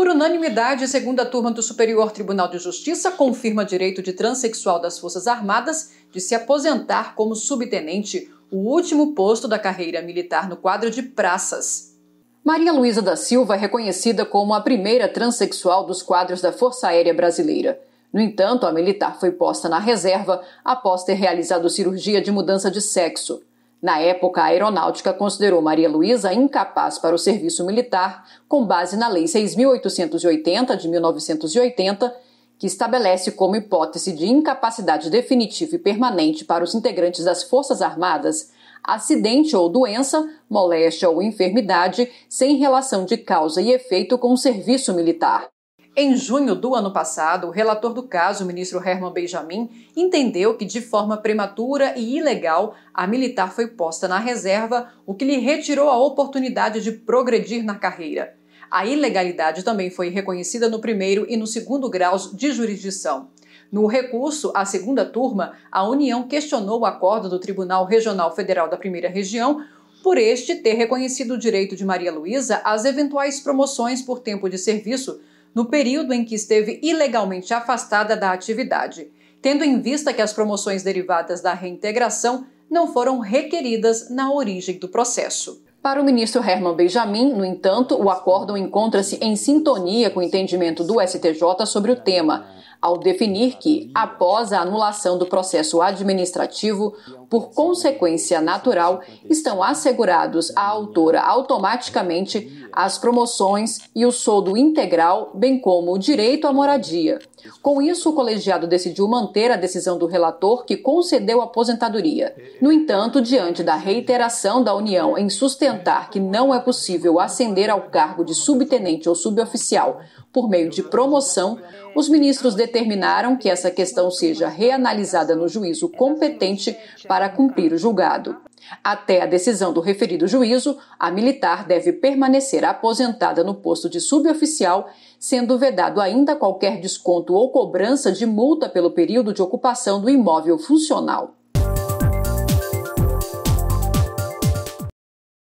por unanimidade, segundo a turma do Superior Tribunal de Justiça, confirma direito de transexual das Forças Armadas de se aposentar como subtenente, o último posto da carreira militar no quadro de praças. Maria Luísa da Silva é reconhecida como a primeira transexual dos quadros da Força Aérea Brasileira. No entanto, a militar foi posta na reserva após ter realizado cirurgia de mudança de sexo. Na época, a Aeronáutica considerou Maria Luísa incapaz para o serviço militar, com base na Lei 6.880 de 1980, que estabelece como hipótese de incapacidade definitiva e permanente para os integrantes das Forças Armadas acidente ou doença, moléstia ou enfermidade sem relação de causa e efeito com o serviço militar. Em junho do ano passado, o relator do caso, o ministro Herman Benjamin, entendeu que de forma prematura e ilegal a militar foi posta na reserva, o que lhe retirou a oportunidade de progredir na carreira. A ilegalidade também foi reconhecida no primeiro e no segundo graus de jurisdição. No recurso, à segunda turma, a União questionou o acordo do Tribunal Regional Federal da Primeira Região por este ter reconhecido o direito de Maria Luísa às eventuais promoções por tempo de serviço no período em que esteve ilegalmente afastada da atividade, tendo em vista que as promoções derivadas da reintegração não foram requeridas na origem do processo. Para o ministro Herman Benjamin, no entanto, o acórdão encontra-se em sintonia com o entendimento do STJ sobre o tema ao definir que, após a anulação do processo administrativo, por consequência natural, estão assegurados à autora automaticamente as promoções e o soldo integral, bem como o direito à moradia. Com isso, o colegiado decidiu manter a decisão do relator que concedeu a aposentadoria. No entanto, diante da reiteração da União em sustentar que não é possível ascender ao cargo de subtenente ou suboficial por meio de promoção, os ministros determinaram que essa questão seja reanalisada no juízo competente para cumprir o julgado. Até a decisão do referido juízo, a militar deve permanecer aposentada no posto de suboficial, sendo vedado ainda qualquer desconto ou cobrança de multa pelo período de ocupação do imóvel funcional.